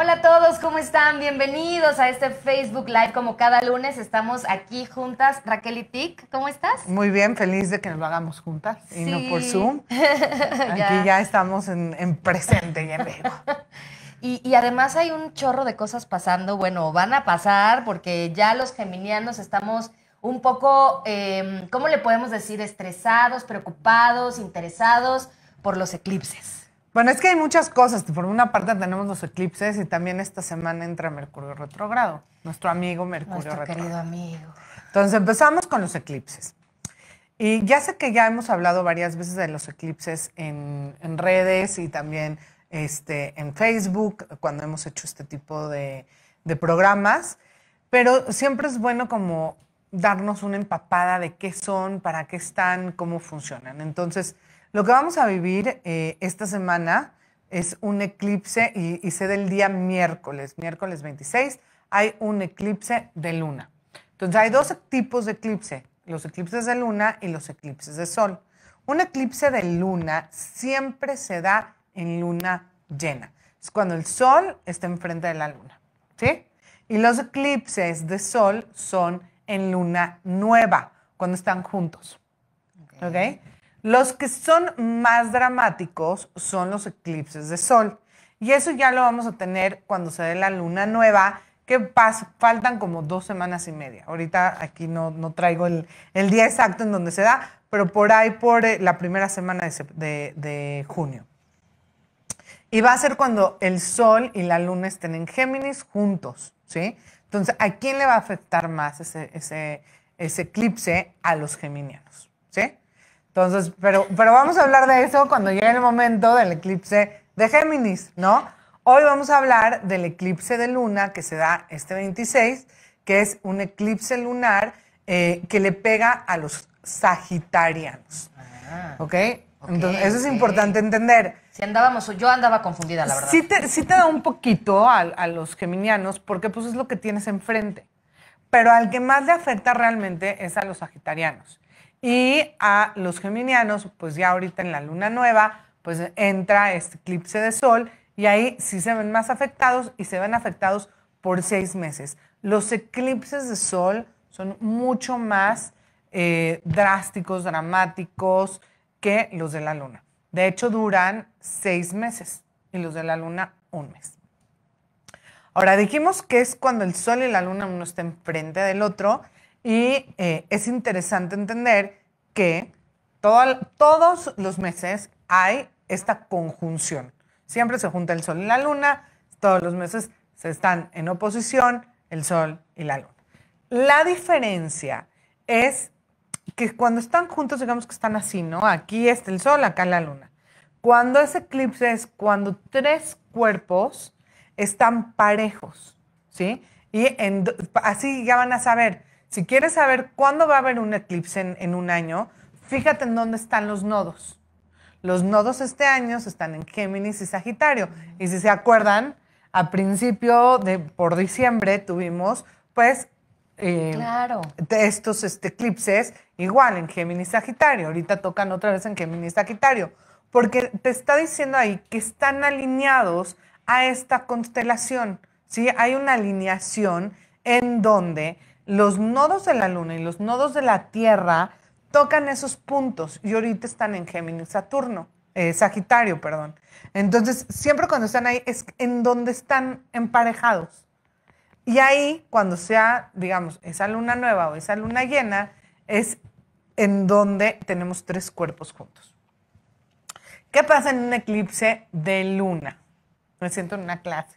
Hola a todos, ¿cómo están? Bienvenidos a este Facebook Live. Como cada lunes estamos aquí juntas. Raquel y Tic, ¿cómo estás? Muy bien, feliz de que nos lo hagamos juntas y no por Zoom. aquí ya, estamos en, presente y en vivo. Y, además hay un chorro de cosas pasando. Bueno, van a pasar porque ya los geminianos estamos un poco, em, ¿cómo le podemos decir? Estresados, preocupados, interesados por los eclipses. Bueno, es que hay muchas cosas. Por una parte tenemos los eclipses y también esta semana entra Mercurio retrógrado, nuestro amigo Mercurio nuestro querido amigo. Entonces empezamos con los eclipses. Y ya sé que ya hemos hablado varias veces de los eclipses en, redes y también este, en Facebook cuando hemos hecho este tipo de programas, pero siempre es bueno como darnos una empapada de qué son, para qué están, cómo funcionan. Entonces, lo que vamos a vivir eh, esta semana es un eclipse y, sé del día miércoles, miércoles 26, hay un eclipse de luna. Entonces hay dos tipos de eclipse, los eclipses de luna y los eclipses de sol. Un eclipse de luna siempre se da en luna llena. Es cuando el sol está enfrente de la luna, ¿sí? Y los eclipses de sol son en luna nueva, cuando están juntos. ¿Ok? Los que son más dramáticos son los eclipses de sol. Y eso ya lo vamos a tener cuando se dé la luna nueva, que faltan como dos semanas y media. Ahorita aquí no, traigo el, día exacto en donde se da, pero por ahí por eh, la primera semana de, junio. Y va a ser cuando el sol y la luna estén en Géminis juntos, ¿sí? Entonces, ¿a quién le va a afectar más ese, ese eclipse? A los geminianos, ¿sí? Entonces, pero, pero vamos a hablar de eso cuando llegue el momento del eclipse de Géminis, ¿no? Hoy vamos a hablar del eclipse de luna que se da este 26, que es un eclipse lunar eh, que le pega a los sagitarianos. Ah. ¿Ok? Entonces, eso es importante entender. Si andábamos, yo andaba confundida, la verdad. Sí te, sí te da un poquito a, los geminianos, porque pues es lo que tienes enfrente. Pero al que más le afecta realmente es a los sagitarianos. Y a los geminianos, pues ya ahorita en la luna nueva, pues entra este eclipse de sol y ahí sí se ven más afectados y se ven afectados por seis meses. Los eclipses de sol son mucho más eh, drásticos, dramáticos que los de la luna. De hecho, duran seis meses y los de la luna un mes. Ahora, dijimos que es cuando el sol y la luna uno está enfrente del otro y eh, es interesante entender que todos los meses hay esta conjunción. Siempre se junta el Sol y la Luna, todos los meses se están en oposición el Sol y la Luna. La diferencia es que cuando están juntos, digamos que están así, ¿no? Aquí está el Sol, acá la Luna. Cuando es eclipse es cuando tres cuerpos están parejos, ¿sí? Y así ya van a saber, si quieres saber cuándo va a haber un eclipse en, un año, fíjate en dónde están los nodos. Los nodos este año están en Géminis y Sagitario. Y si se acuerdan, a principio de por diciembre tuvimos pues eh, estos este, eclipses igual en Géminis Sagitario. Ahorita tocan otra vez en Géminis Sagitario. Porque te está diciendo ahí que están alineados a esta constelación. ¿sí? Hay una alineación en donde los nodos de la luna y los nodos de la tierra tocan esos puntos y ahorita están en Géminis, Saturno, eh, Sagitario, perdón. Entonces, siempre cuando están ahí es en donde están emparejados. Y ahí, cuando sea, digamos, esa luna nueva o esa luna llena, es en donde tenemos tres cuerpos juntos. ¿Qué pasa en un eclipse de luna? Me siento en una clase.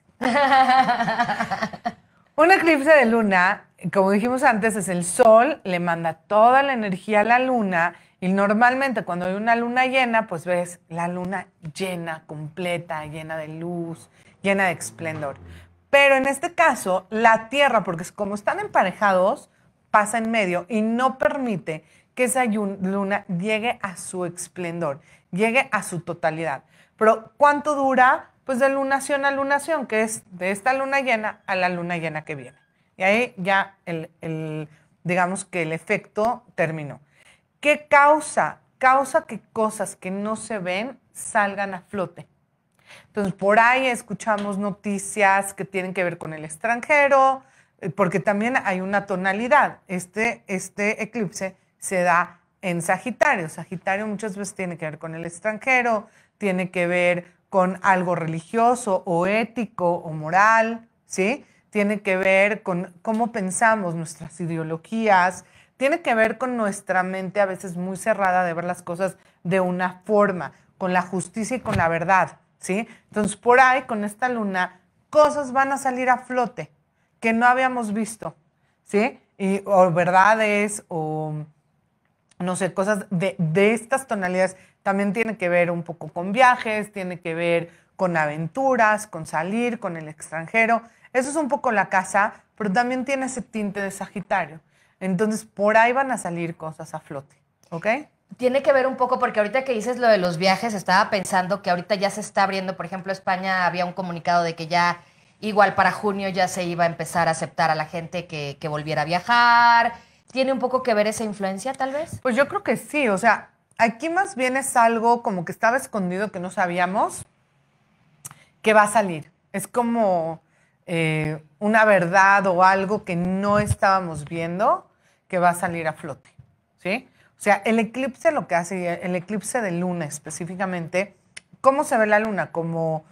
un eclipse de luna como dijimos antes, es el sol, le manda toda la energía a la luna y normalmente cuando hay una luna llena, pues ves la luna llena, completa, llena de luz, llena de esplendor. Pero en este caso, la Tierra, porque como están emparejados, pasa en medio y no permite que esa luna llegue a su esplendor, llegue a su totalidad. Pero ¿cuánto dura? Pues de lunación a lunación, que es de esta luna llena a la luna llena que viene. Y ahí ya el, digamos que el efecto terminó. ¿Qué causa? Causa que cosas que no se ven salgan a flote. Entonces, por ahí escuchamos noticias que tienen que ver con el extranjero, eh, porque también hay una tonalidad. Este, este eclipse se da en Sagitario. Sagitario muchas veces tiene que ver con el extranjero, tiene que ver con algo religioso o ético o moral, ¿sí? tiene que ver con cómo pensamos nuestras ideologías, tiene que ver con nuestra mente a veces muy cerrada de ver las cosas de una forma, con la justicia y con la verdad, ¿sí? Entonces, por ahí, con esta luna, cosas van a salir a flote que no habíamos visto, ¿sí? Y, o verdades o, no sé, cosas de, de estas tonalidades. También tiene que ver un poco con viajes, tiene que ver con aventuras, con salir, con el extranjero. Eso es un poco la casa, pero también tiene ese tinte de Sagitario. Entonces, por ahí van a salir cosas a flote, ¿ok? Tiene que ver un poco, porque ahorita que dices lo de los viajes, estaba pensando que ahorita ya se está abriendo, por ejemplo, España había un comunicado de que ya igual para junio ya se iba a empezar a aceptar a la gente que, que volviera a viajar. ¿Tiene un poco que ver esa influencia, tal vez? Pues yo creo que sí, o sea, aquí más bien es algo como que estaba escondido que no sabíamos que va a salir. Es como eh, una verdad o algo que no estábamos viendo que va a salir a flote, ¿sí? O sea, el eclipse lo que hace, el eclipse de luna específicamente, ¿cómo se ve la luna? Como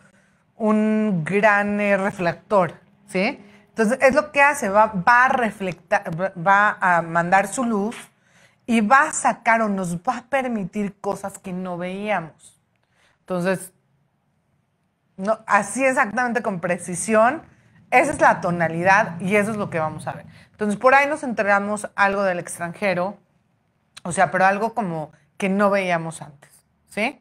un gran eh, reflector, ¿sí? Entonces, es lo que hace, va, va a reflectar, va a mandar su luz y va a sacar o nos va a permitir cosas que no veíamos. Entonces, no, así exactamente con precisión esa es la tonalidad y eso es lo que vamos a ver. Entonces, por ahí nos enteramos algo del extranjero, o sea, pero algo como que no veíamos antes, ¿sí?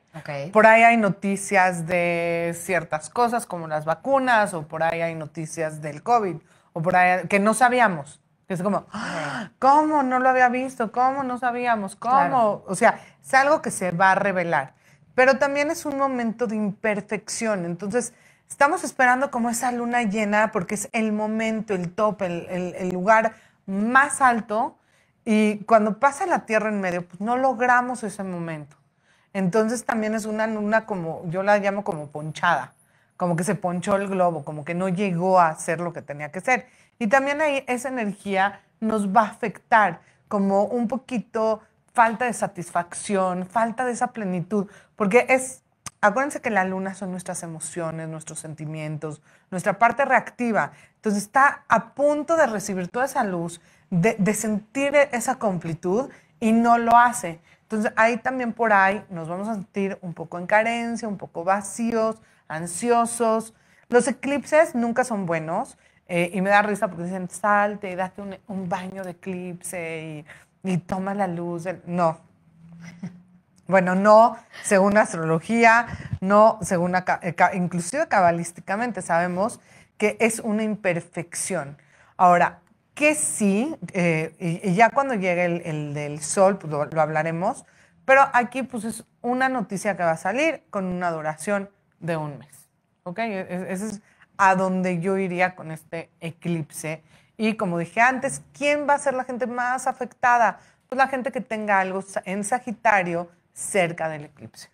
Por ahí hay noticias de ciertas cosas como las vacunas o por ahí hay noticias del COVID o por ahí que no sabíamos. Es como, ¡Ah! ¿cómo no lo había visto? ¿Cómo no sabíamos? ¿Cómo? O sea, es algo que se va a revelar. Pero también es un momento de imperfección. Entonces, Estamos esperando como esa luna llena porque es el momento, el top, el, lugar más alto y cuando pasa la Tierra en medio, pues no logramos ese momento. Entonces también es una luna como, yo la llamo como ponchada, como que se ponchó el globo, como que no llegó a ser lo que tenía que ser. Y también ahí esa energía nos va a afectar como un poquito falta de satisfacción, falta de esa plenitud, porque es acuérdense que la luna son nuestras emociones, nuestros sentimientos, nuestra parte reactiva. Entonces está a punto de recibir toda esa luz, de, sentir esa completud y no lo hace. Entonces ahí también por ahí nos vamos a sentir un poco en carencia, un poco vacíos, ansiosos. Los eclipses nunca son buenos eh, y me da risa porque dicen salte y date un, baño de eclipse y, y toma la luz. No, bueno, no según astrología, no según incluso inclusive cabalísticamente sabemos que es una imperfección. Ahora, que sí, eh, y, ya cuando llegue el, del sol pues lo, lo, hablaremos, pero aquí pues es una noticia que va a salir con una duración de un mes. ¿Ok? E, e, ese es a donde yo iría con este eclipse. Y como dije antes, ¿quién va a ser la gente más afectada? Pues la gente que tenga algo en Sagitario cerca del eclipse.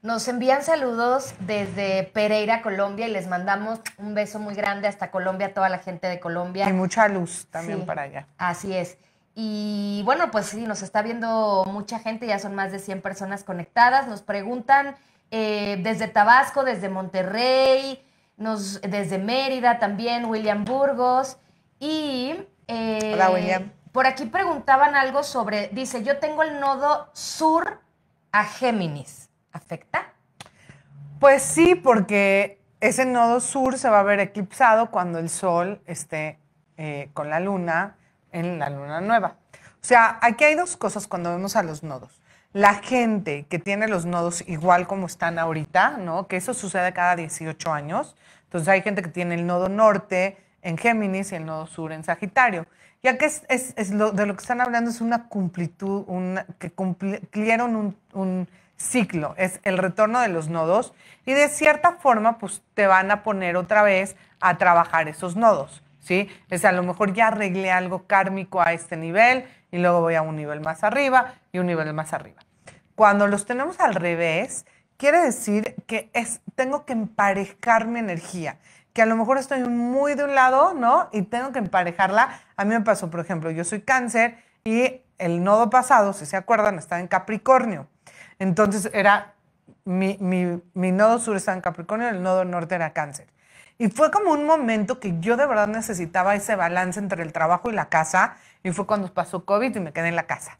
Nos envían saludos desde Pereira, Colombia, y les mandamos un beso muy grande hasta Colombia, a toda la gente de Colombia. Y mucha luz también para allá. Así es. Y bueno, pues sí, nos está viendo mucha gente, ya son más de 100 personas conectadas. Nos preguntan eh, desde Tabasco, desde Monterrey, nos, desde Mérida también, William Burgos. Y. Eh, Hola, William. Por aquí preguntaban algo sobre, dice, yo tengo el nodo sur a Géminis. ¿Afecta? Pues sí, porque ese nodo sur se va a ver eclipsado cuando el Sol esté eh, con la Luna en la Luna nueva. O sea, aquí hay dos cosas cuando vemos a los nodos. La gente que tiene los nodos igual como están ahorita, Que eso sucede cada 18 años. Entonces hay gente que tiene el nodo norte en Géminis y el nodo sur en Sagitario ya que es, lo, de lo que están hablando es una cumplitud, que cumplieron un, ciclo, es el retorno de los nodos y de cierta forma pues te van a poner otra vez a trabajar esos nodos, ¿sí? es a lo mejor ya arreglé algo kármico a este nivel y luego voy a un nivel más arriba y un nivel más arriba. Cuando los tenemos al revés, quiere decir que es, tengo que emparejar mi energía que a lo mejor estoy muy de un lado, ¿no? Y tengo que emparejarla. A mí me pasó, por ejemplo, yo soy cáncer y el nodo pasado, si se acuerdan, estaba en Capricornio. Entonces era mi, nodo sur estaba en Capricornio, el nodo norte era cáncer. Y fue como un momento que yo de verdad necesitaba ese balance entre el trabajo y la casa. Y fue cuando pasó COVID y me quedé en la casa.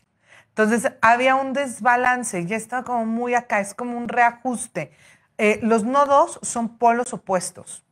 Entonces había un desbalance, ya estaba como muy acá, es como un reajuste. Eh, los nodos son polos opuestos.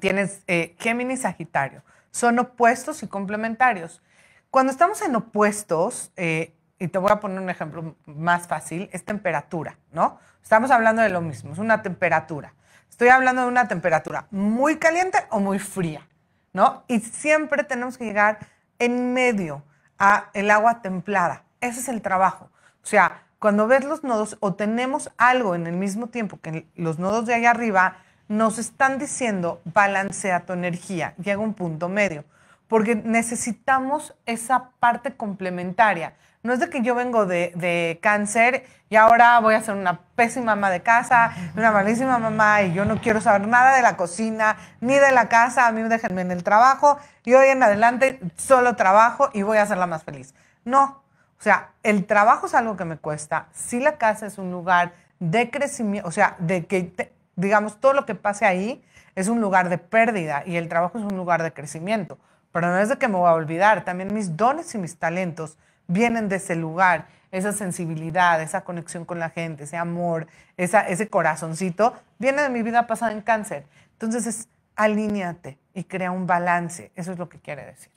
Tienes Géminis eh, Géminis, Sagitario. Son opuestos y complementarios. Cuando estamos en opuestos, eh, y te voy a poner un ejemplo más fácil, es temperatura, ¿no? Estamos hablando de lo mismo, es una temperatura. Estoy hablando de una temperatura muy caliente o muy fría, ¿no? Y siempre tenemos que llegar en medio a el agua templada. Ese es el trabajo. O sea, cuando ves los nodos o tenemos algo en el mismo tiempo que los nodos de allá arriba, nos están diciendo balancea tu energía, llega un punto medio, porque necesitamos esa parte complementaria. No es de que yo vengo de, cáncer y ahora voy a ser una pésima mamá de casa, una malísima mamá y yo no quiero saber nada de la cocina ni de la casa, a mí déjenme en el trabajo y hoy en adelante solo trabajo y voy a hacerla más feliz. No, o sea, el trabajo es algo que me cuesta, si la casa es un lugar de crecimiento, o sea, de que digamos, todo lo que pase ahí es un lugar de pérdida y el trabajo es un lugar de crecimiento. Pero no es de que me voy a olvidar, también mis dones y mis talentos vienen de ese lugar, esa sensibilidad, esa conexión con la gente, ese amor, ese corazoncito, viene de mi vida pasada en cáncer. Entonces es alíñate y crea un balance, eso es lo que quiere decir.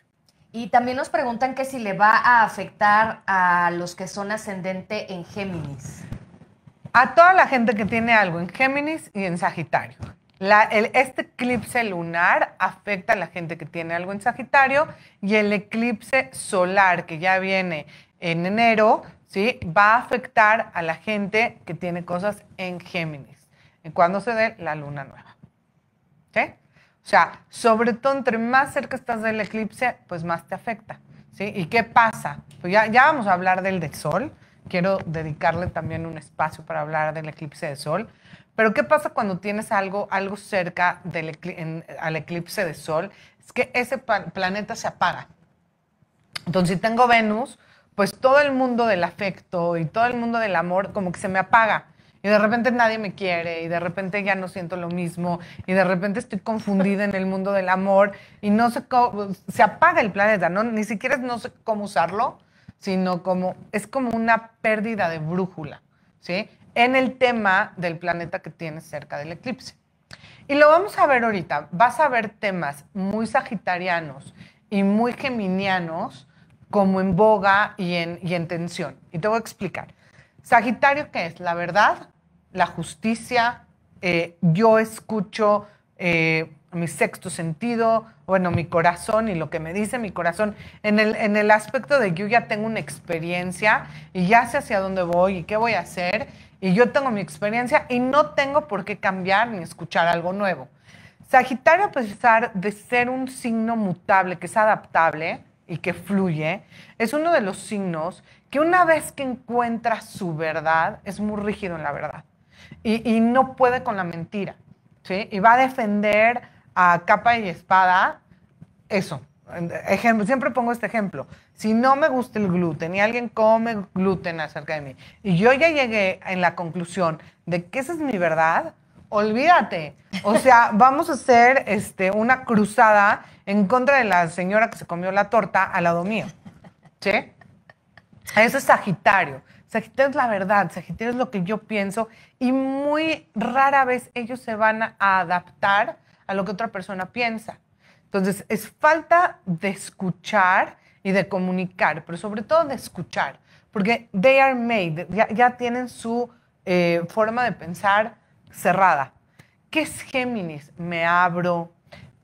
Y también nos preguntan que si le va a afectar a los que son ascendente en Géminis a toda la gente que tiene algo en Géminis y en Sagitario. este eclipse lunar afecta a la gente que tiene algo en Sagitario y el eclipse solar que ya viene en enero, ¿sí? va a afectar a la gente que tiene cosas en Géminis, cuando se dé la luna nueva. ¿Sí? O sea, sobre todo entre más cerca estás del eclipse, pues más te afecta. ¿sí? ¿Y qué pasa? Pues ya, ya vamos a hablar del de sol quiero dedicarle también un espacio para hablar del eclipse de sol. Pero ¿qué pasa cuando tienes algo, algo cerca del al eclipse de sol? Es que ese planeta se apaga. Entonces, si tengo Venus, pues todo el mundo del afecto y todo el mundo del amor como que se me apaga. Y de repente nadie me quiere, y de repente ya no siento lo mismo, y de repente estoy confundida en el mundo del amor, y no sé cómo, se apaga el planeta, ¿no? Ni siquiera no sé cómo usarlo, sino como es como una pérdida de brújula, ¿sí? En el tema del planeta que tienes cerca del eclipse. Y lo vamos a ver ahorita. Vas a ver temas muy sagitarianos y muy geminianos como en boga y en, en tensión. Y te voy a explicar. Sagitario, ¿qué es? La verdad, la justicia, eh, yo escucho eh, mi sexto sentido, bueno, mi corazón y lo que me dice mi corazón. En el, en el aspecto de que yo ya tengo una experiencia y ya sé hacia dónde voy y qué voy a hacer y yo tengo mi experiencia y no tengo por qué cambiar ni escuchar algo nuevo. Sagitario, a pesar de ser un signo mutable, que es adaptable y que fluye, es uno de los signos que una vez que encuentra su verdad, es muy rígido en la verdad y, y no puede con la mentira. ¿sí? Y va a defender a capa y espada, eso. Ejemplo, siempre pongo este ejemplo. Si no me gusta el gluten y alguien come gluten acerca de mí y yo ya llegué en la conclusión de que esa es mi verdad, olvídate. O sea, vamos a hacer este, una cruzada en contra de la señora que se comió la torta al lado mío. ¿Sí? Eso es Sagitario. Sagitario es la verdad, Sagitario es lo que yo pienso y muy rara vez ellos se van a adaptar a lo que otra persona piensa. Entonces, es falta de escuchar y de comunicar, pero sobre todo de escuchar, porque they are made, ya, tienen su eh, forma de pensar cerrada. ¿Qué es Géminis? Me abro,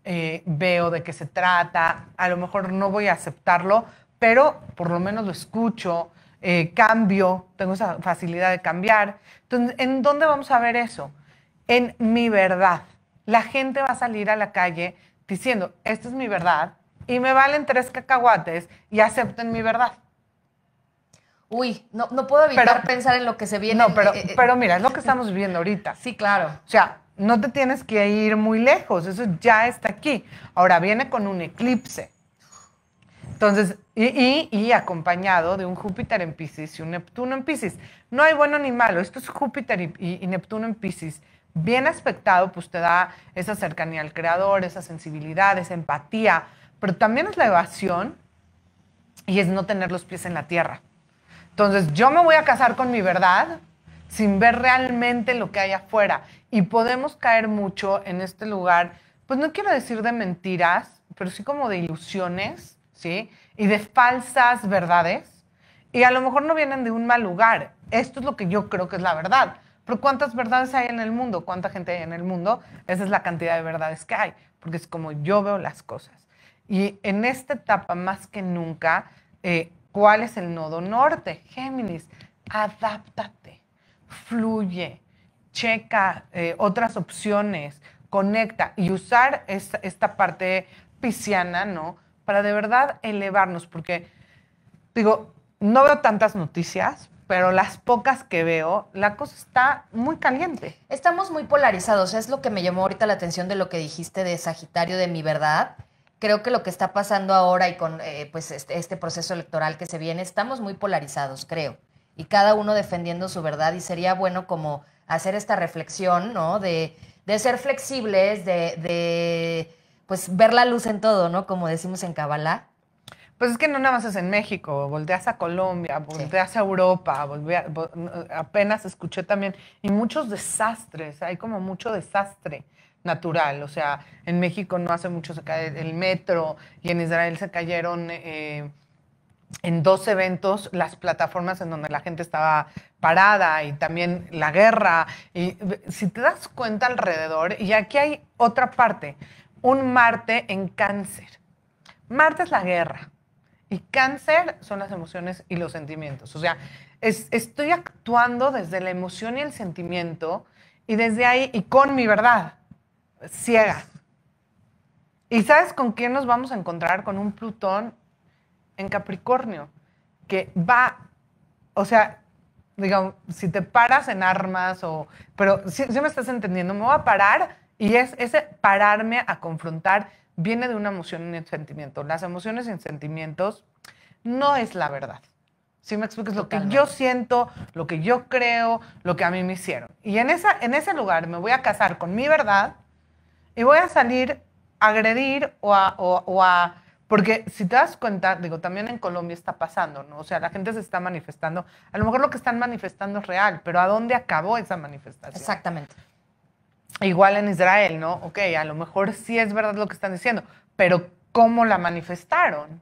eh, veo de qué se trata, a lo mejor no voy a aceptarlo, pero por lo menos lo escucho, eh, cambio, tengo esa facilidad de cambiar. Entonces, ¿en dónde vamos a ver eso? En mi verdad la gente va a salir a la calle diciendo, esta es mi verdad y me valen tres cacahuates y acepten mi verdad. Uy, no, no puedo evitar pensar en lo que se viene. No, eh, eh, eh. pero, mira, es lo que estamos viviendo ahorita. Sí, claro. O sea, no te tienes que ir muy lejos, eso ya está aquí. Ahora viene con un eclipse. Entonces, y, acompañado de un Júpiter en Pisces y un Neptuno en Pisces. No hay bueno ni malo, esto es Júpiter y, y Neptuno en Pisces bien aspectado, pues te da esa cercanía al creador, esa sensibilidad, esa empatía, pero también es la evasión y es no tener los pies en la tierra. Entonces, yo me voy a casar con mi verdad sin ver realmente lo que hay afuera y podemos caer mucho en este lugar, pues no quiero decir de mentiras, pero sí como de ilusiones, ¿sí? Y de falsas verdades. Y a lo mejor no vienen de un mal lugar. Esto es lo que yo creo que es la verdad pero ¿cuántas verdades hay en el mundo? ¿Cuánta gente hay en el mundo? Esa es la cantidad de verdades que hay, porque es como yo veo las cosas. Y en esta etapa, más que nunca, eh, ¿cuál es el nodo norte? Géminis, adáptate, fluye, checa eh, otras opciones, conecta y usar esta, esta parte pisciana, ¿no? Para de verdad elevarnos, porque digo, no veo tantas noticias, pero las pocas que veo, la cosa está muy caliente. Estamos muy polarizados, es lo que me llamó ahorita la atención de lo que dijiste de Sagitario, de mi verdad. Creo que lo que está pasando ahora y con eh, pues este, este, proceso electoral que se viene, estamos muy polarizados, creo, y cada uno defendiendo su verdad y sería bueno como hacer esta reflexión, ¿no? De, de ser flexibles, de, de pues ver la luz en todo, ¿no? Como decimos en Kabbalah pues es que no nada más es en México, volteas a Colombia, volteas a Europa, apenas escuché también, y muchos desastres, hay como mucho desastre natural, o sea, en México no hace mucho se cae el metro y en Israel se cayeron eh, en dos eventos las plataformas en donde la gente estaba parada y también la guerra, y si te das cuenta alrededor, y aquí hay otra parte, un Marte en cáncer. Marte es la guerra, y cáncer son las emociones y los sentimientos. O sea, estoy actuando desde la emoción y el sentimiento y desde ahí y con mi verdad, ciega. ¿Y sabes con quién nos vamos a encontrar? Con un Plutón en Capricornio, que va, o sea, digamos, si te paras en armas o, pero si, si me estás entendiendo, me voy a parar y es ese pararme a confrontar viene de una emoción y un sentimiento. Las emociones y sentimientos no es la verdad. Si me explicas lo que yo siento, lo que yo creo, lo que a mí me hicieron. Y en, esa, en ese lugar me voy a casar con mi verdad y voy a salir a agredir o a, o a porque si te das cuenta, digo, también en Colombia está pasando, ¿no? O sea, la gente se está manifestando. A lo mejor lo que están manifestando es real, pero ¿a dónde acabó esa manifestación? Exactamente. Igual en Israel, ¿no? Ok, a lo mejor sí es verdad lo que están diciendo, pero ¿cómo la manifestaron?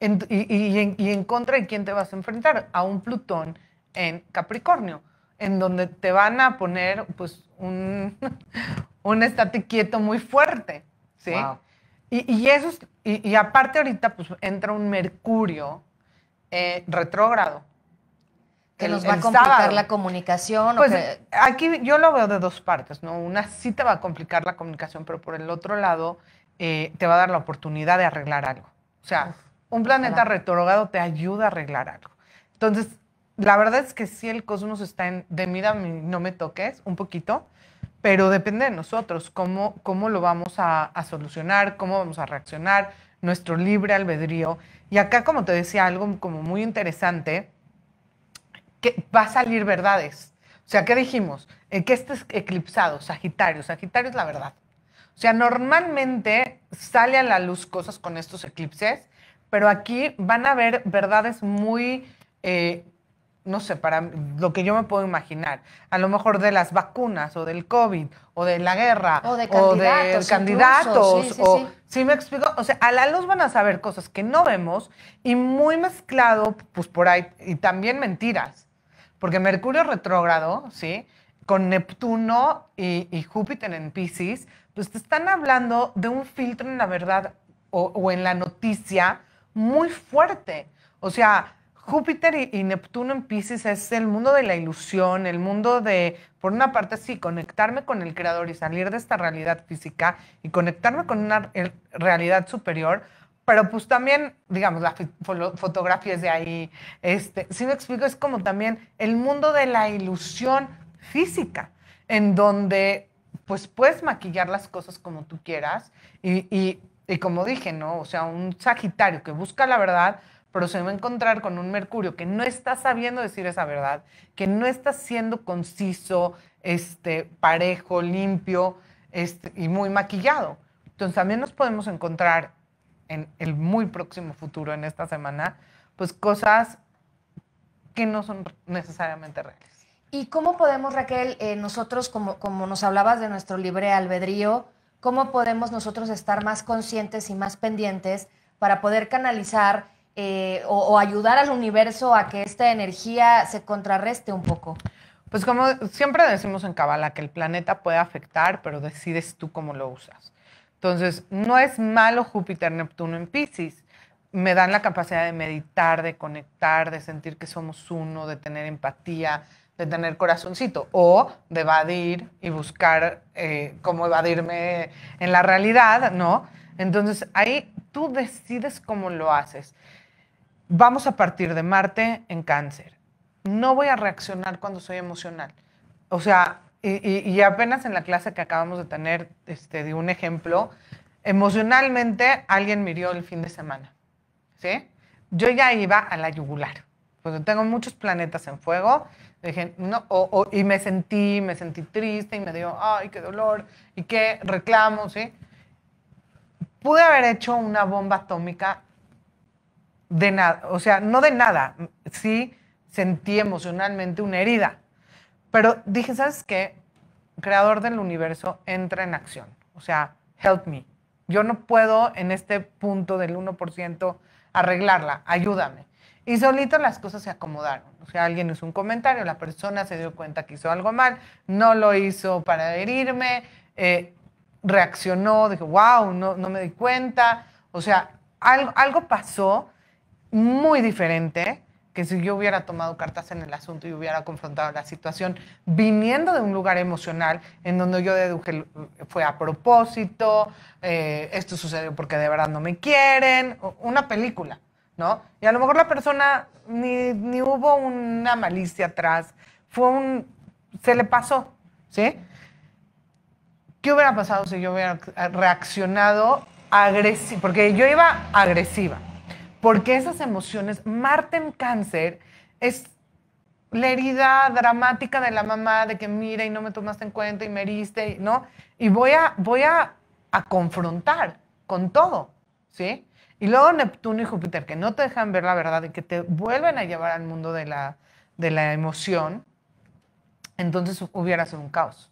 y, en, contra de quién te vas a enfrentar? A un Plutón en Capricornio, en donde te van a poner pues un, un estate quieto muy fuerte, ¿sí? Y, eso y, aparte ahorita pues entra un Mercurio eh, retrógrado, que nos va a complicar la comunicación. Pues aquí yo lo veo de dos partes, ¿no? Una sí te va a complicar la comunicación, pero por el otro lado eh, te va a dar la oportunidad de arreglar algo. O sea, un planeta retorogado te ayuda a arreglar algo. Entonces, la verdad es que sí el cosmos está en, de mira, no me toques un poquito, pero depende de nosotros cómo, cómo lo vamos a, a solucionar, cómo vamos a reaccionar, nuestro libre albedrío. Y acá, como te decía, algo como muy interesante que va a salir verdades. O sea, ¿qué dijimos? Eh, que este es eclipsado, Sagitario. Sagitario es la verdad. O sea, normalmente sale a la luz cosas con estos eclipses, pero aquí van a haber verdades muy, eh, no sé, para lo que yo me puedo imaginar. A lo mejor de las vacunas o del COVID o de la guerra o de candidatos. O de candidatos sí. sí, me explico? O sea, a la luz van a saber cosas que no vemos y muy mezclado, pues por ahí, y también mentiras. Porque Mercurio retrógrado, ¿sí? Con Neptuno y, Júpiter en Pisces, pues te están hablando de un filtro en la verdad o, en la noticia muy fuerte. O sea, Júpiter y, Neptuno en Pisces es el mundo de la ilusión, el mundo de, por una parte, sí, conectarme con el creador y salir de esta realidad física y conectarme con una realidad superior, pero pues también, digamos, las fotografías de ahí. Este, si me explico, es como también el mundo de la ilusión física, en donde pues puedes maquillar las cosas como tú quieras y, y, y como dije, ¿no? O sea, un Sagitario que busca la verdad, pero se va a encontrar con un Mercurio que no está sabiendo decir esa verdad, que no está siendo conciso, este, parejo, limpio este, y muy maquillado. Entonces también nos podemos encontrar en el muy próximo futuro, en esta semana, pues cosas que no son necesariamente reales. ¿Y cómo podemos, Raquel, eh, nosotros, como, como nos hablabas de nuestro libre albedrío, cómo podemos nosotros estar más conscientes y más pendientes para poder canalizar eh, o, o, ayudar al universo a que esta energía se contrarreste un poco? Pues como siempre decimos en Kabbalah, que el planeta puede afectar, pero decides tú cómo lo usas. Entonces, no es malo Júpiter-Neptuno en Pisces. Me dan la capacidad de meditar, de conectar, de sentir que somos uno, de tener empatía, de tener corazoncito, o de evadir y buscar eh, cómo evadirme en la realidad, ¿no? Entonces, ahí tú decides cómo lo haces. Vamos a partir de Marte en cáncer. No voy a reaccionar cuando soy emocional. O sea, y, apenas en la clase que acabamos de tener, este, de un ejemplo, emocionalmente alguien mirió el fin de semana. ¿Sí? Yo ya iba a la yugular. Porque tengo muchos planetas en fuego. Dije, no, y me sentí, me sentí triste y me dio, ay, qué dolor y qué reclamo, ¿sí? Pude haber hecho una bomba atómica de nada, o sea, no de nada, sí sentí emocionalmente una herida, pero dije, ¿sabes qué? Creador del universo, entra en acción. O sea, help me. Yo no puedo en este punto del 1% arreglarla, ayúdame. Y solito las cosas se acomodaron. O sea, alguien hizo un comentario, la persona se dio cuenta que hizo algo mal, no lo hizo para herirme, eh, reaccionó, dijo, wow, no, no, me di cuenta. O sea, algo, algo pasó muy diferente que si yo hubiera tomado cartas en el asunto y hubiera confrontado la situación, viniendo de un lugar emocional en donde yo deduje fue a propósito, eh, esto sucedió porque de verdad no me quieren, una película, ¿no? Y a lo mejor la persona ni, hubo una malicia atrás, fue un, se le pasó, ¿sí? ¿Qué hubiera pasado si yo hubiera reaccionado agresivo? Porque yo iba agresiva porque esas emociones, Marte en cáncer es la herida dramática de la mamá de que mira y no me tomaste en cuenta y me heriste, ¿no? Y voy a, voy a, confrontar con todo, ¿sí? Y luego Neptuno y Júpiter que no te dejan ver la verdad y que te vuelven a llevar al mundo de la, de la emoción, entonces hubiera sido un caos.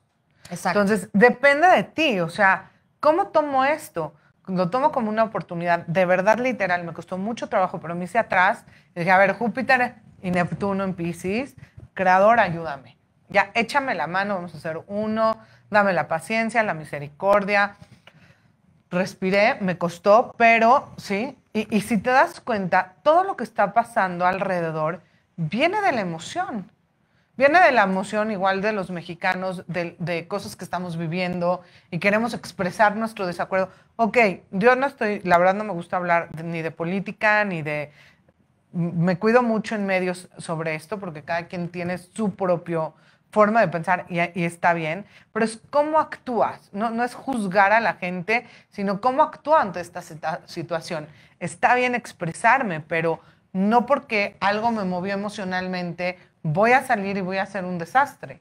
Exacto. Entonces, depende de ti, o sea, ¿cómo tomo esto? lo tomo como una oportunidad, de verdad literal, me costó mucho trabajo, pero me hice atrás, y dije, a ver, Júpiter y Neptuno en Pisces, creador, ayúdame. Ya, échame la mano, vamos a hacer uno, dame la paciencia, la misericordia. Respiré, me costó, pero sí, y, y si te das cuenta, todo lo que está pasando alrededor viene de la emoción. Viene de la emoción igual de los mexicanos, de, cosas que estamos viviendo y queremos expresar nuestro desacuerdo. Ok, yo no estoy, la verdad no me gusta hablar ni de política, ni de... Me cuido mucho en medios sobre esto porque cada quien tiene su propio forma de pensar y, está bien, pero es cómo actúas, no, no es juzgar a la gente, sino cómo actúa ante esta situación. Está bien expresarme, pero no porque algo me movió emocionalmente, voy a salir y voy a hacer un desastre.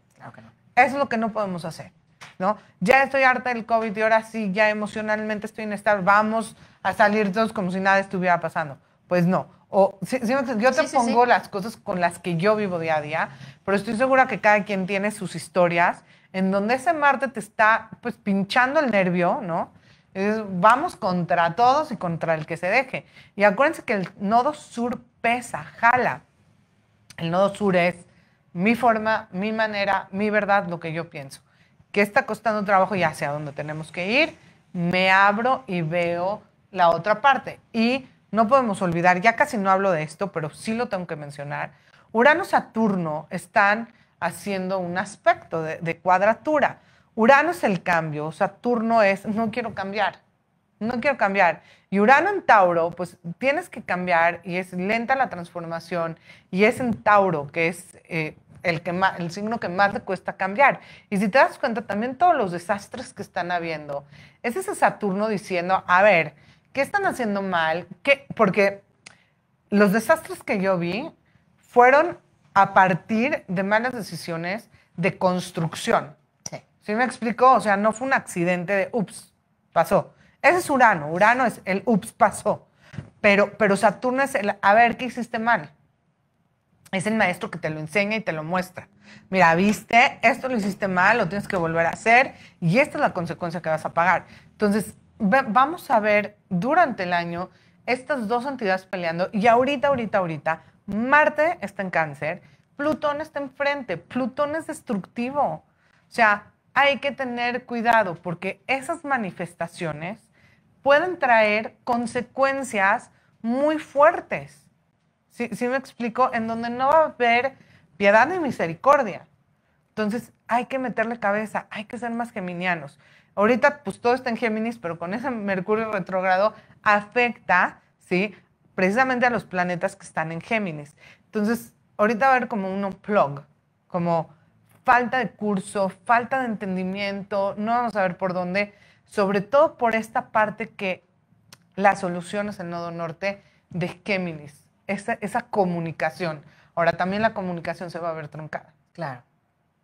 Es lo que no podemos hacer, ¿no? Ya estoy harta del COVID y ahora sí, ya emocionalmente estoy en inestable, vamos a salir todos como si nada estuviera pasando. Pues no. O, yo te pongo las cosas con las que yo vivo día a día, pero estoy segura que cada quien tiene sus historias en donde ese Marte te está pues pinchando el nervio, ¿no? vamos contra todos y contra el que se deje. Y acuérdense que el nodo sur pesa, jala. El nodo sur es mi forma, mi manera, mi verdad, lo que yo pienso. que está costando trabajo y hacia dónde tenemos que ir? Me abro y veo la otra parte. Y no podemos olvidar, ya casi no hablo de esto, pero sí lo tengo que mencionar. Urano-Saturno están haciendo un aspecto de cuadratura. Urano es el cambio, Saturno es no quiero cambiar, no quiero cambiar. Y Urano en Tauro, pues tienes que cambiar y es lenta la transformación y es en Tauro que es eh, el, que el signo que más le cuesta cambiar. Y si te das cuenta, también todos los desastres que están habiendo, es ese Saturno diciendo, a ver, ¿qué están haciendo mal? Porque los desastres que yo vi fueron a partir de malas decisiones de construcción. ¿Sí me explicó? O sea, no fue un accidente de ups, pasó. Ese es Urano. Urano es el ups, pasó. Pero, pero Saturno es el a ver qué hiciste mal. Es el maestro que te lo enseña y te lo muestra. Mira, viste, esto lo hiciste mal, lo tienes que volver a hacer y esta es la consecuencia que vas a pagar. Entonces, vamos a ver durante el año estas dos entidades peleando y ahorita, ahorita, ahorita, Marte está en cáncer, Plutón está enfrente, Plutón es destructivo. O sea, hay que tener cuidado porque esas manifestaciones pueden traer consecuencias muy fuertes. Si, ¿Sí, me explico, en donde no va a haber piedad ni misericordia. Entonces hay que meterle cabeza, hay que ser más geminianos. Ahorita pues todo está en Géminis, pero con ese Mercurio retrógrado afecta, ¿sí? Precisamente a los planetas que están en Géminis. Entonces ahorita va a haber como un plug, como falta de curso, falta de entendimiento, no vamos a ver por dónde, sobre todo por esta parte que la solución es el nodo norte de Géminis, esa, esa comunicación. Ahora, también la comunicación se va a ver truncada. Claro.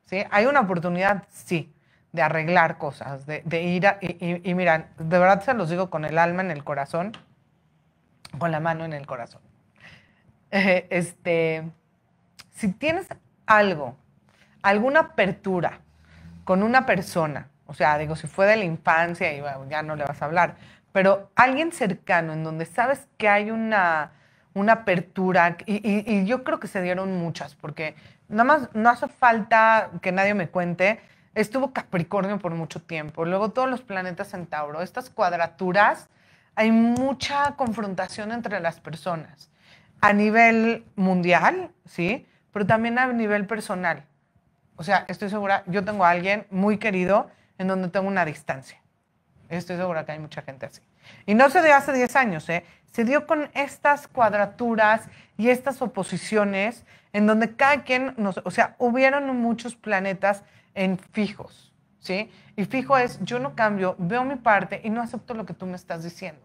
¿Sí? Hay una oportunidad, sí, de arreglar cosas, de, ir a... Y, y, de verdad se los digo con el alma en el corazón, con la mano en el corazón. este, si tienes algo alguna apertura con una persona, o sea, digo, si fue de la infancia y ya no le vas a hablar, pero alguien cercano en donde sabes que hay una, una apertura, y, y yo creo que se dieron muchas, porque nada más no hace falta que nadie me cuente, estuvo Capricornio por mucho tiempo, luego todos los planetas en Tauro, estas cuadraturas, hay mucha confrontación entre las personas a nivel mundial, ¿sí? Pero también a nivel personal. O sea, estoy segura, yo tengo a alguien muy querido en donde tengo una distancia. Estoy segura que hay mucha gente así. Y no se dio hace 10 años, ¿eh? Se dio con estas cuadraturas y estas oposiciones en donde cada quien, o sea, hubieron muchos planetas en fijos, ¿sí? Y fijo es, yo no cambio, veo mi parte y no acepto lo que tú me estás diciendo.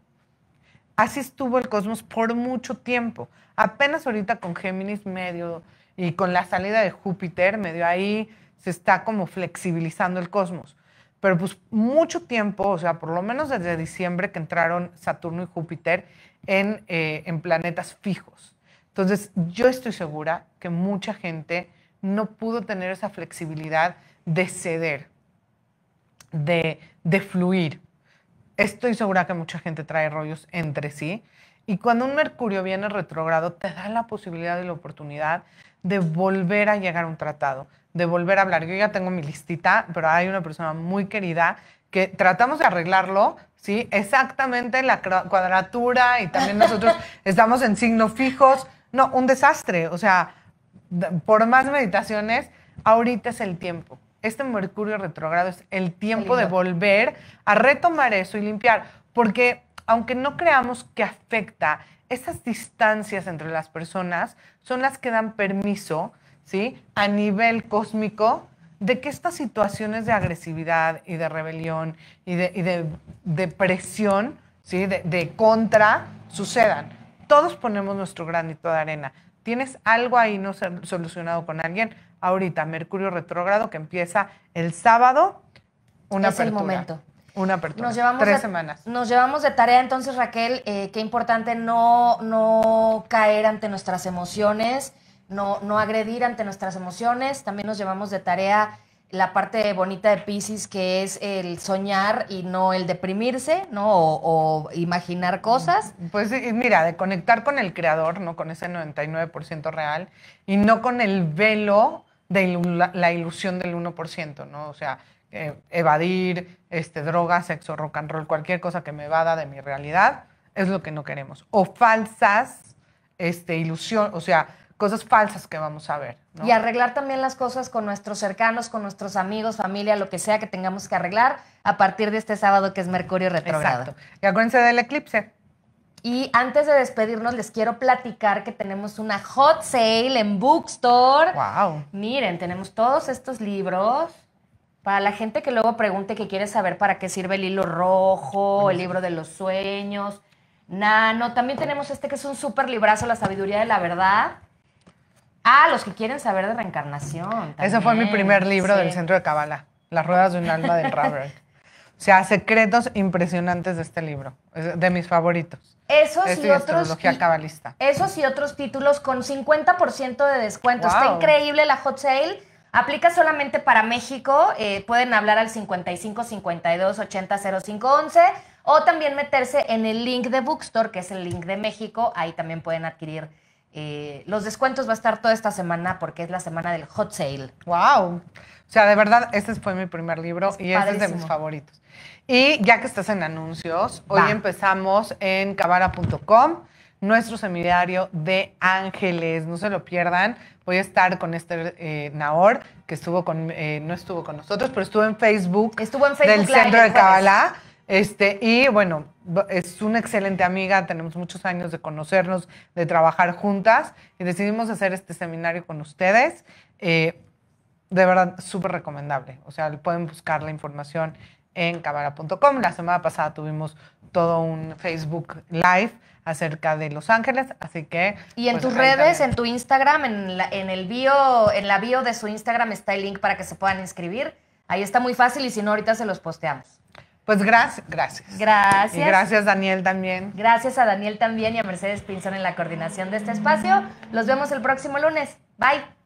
Así estuvo el cosmos por mucho tiempo. Apenas ahorita con Géminis medio y con la salida de Júpiter, medio ahí se está como flexibilizando el cosmos. Pero pues mucho tiempo, o sea, por lo menos desde diciembre que entraron Saturno y Júpiter en, eh, en planetas fijos. Entonces, yo estoy segura que mucha gente no pudo tener esa flexibilidad de ceder, de, de fluir. Estoy segura que mucha gente trae rollos entre sí. Y cuando un Mercurio viene retrogrado, te da la posibilidad y la oportunidad de volver a llegar a un tratado, de volver a hablar. Yo ya tengo mi listita, pero hay una persona muy querida que tratamos de arreglarlo, ¿sí? Exactamente la cuadratura y también nosotros estamos en signos fijos. No, un desastre. O sea, por más meditaciones, ahorita es el tiempo. Este Mercurio retrogrado es el tiempo de volver a retomar eso y limpiar, porque aunque no creamos que afecta, esas distancias entre las personas son las que dan permiso, ¿sí? A nivel cósmico de que estas situaciones de agresividad y de rebelión y de, presión, ¿sí? De, contra, sucedan. Todos ponemos nuestro granito de arena. Tienes algo ahí no solucionado con alguien. Ahorita, Mercurio retrógrado que empieza el sábado, una es el momento. Una persona. Nos llevamos Tres semanas. Nos llevamos de tarea entonces, Raquel, eh, qué importante no, no caer ante nuestras emociones, no, no agredir ante nuestras emociones. También nos llevamos de tarea la parte bonita de Pisces, que es el soñar y no el deprimirse, ¿no? O, imaginar cosas. Pues mira, de conectar con el creador, ¿no? Con ese 99% real y no con el velo de la ilusión del 1%, ¿no? O sea, eh, evadir este, drogas, sexo, rock and roll, cualquier cosa que me evada de mi realidad, es lo que no queremos. O falsas este, ilusión, o sea, cosas falsas que vamos a ver. Y arreglar también las cosas con nuestros cercanos, con nuestros amigos, familia, lo que sea que tengamos que arreglar a partir de este sábado que es Mercurio retrogrado. Exacto. Y acuérdense del eclipse. Y antes de despedirnos, les quiero platicar que tenemos una hot sale en Bookstore. ¡Wow! Miren, tenemos todos estos libros. Para la gente que luego pregunte que quiere saber para qué sirve el hilo rojo, el libro de los sueños, no, También tenemos este que es un súper librazo, La sabiduría de la verdad. Ah, los que quieren saber de reencarnación. También. Ese fue mi primer libro del Centro de Cabala, Las ruedas de un alma de Robert. O sea, secretos impresionantes de este libro, de mis favoritos. Esos y otros. Esos y otros títulos con 50% de descuento. Está increíble la hot sale Aplica solamente para México. Eh, pueden hablar al 55 52 80 05 11 o también meterse en el link de Bookstore, que es el link de México. Ahí también pueden adquirir eh, los descuentos. Va a estar toda esta semana porque es la semana del hot sale. ¡Wow! O sea, de verdad, este fue mi primer libro y este es de mis favoritos. Y ya que estás en anuncios, hoy empezamos en cabara.com nuestro seminario de ángeles. No se lo pierdan. Voy a estar con Esther eh, Nahor, que estuvo con, eh, no estuvo con nosotros, pero estuvo en Facebook. Estuvo en Facebook. Del Centro de Cabalá. Este, y bueno, es una excelente amiga, tenemos muchos años de conocernos, de trabajar juntas y decidimos hacer este seminario con ustedes. Eh, de verdad, súper recomendable. O sea, pueden buscar la información en cabala.com. La semana pasada tuvimos todo un Facebook Live acerca de Los Ángeles, así que... Y en pues, tus redes, en tu Instagram, en, la, en el bio, en la bio de su Instagram está el link para que se puedan inscribir. Ahí está muy fácil y si no, ahorita se los posteamos. Pues gracias, gracias. Gracias. Y gracias Daniel también. Gracias a Daniel también y a Mercedes Pinzón en la coordinación de este espacio. Los vemos el próximo lunes. Bye.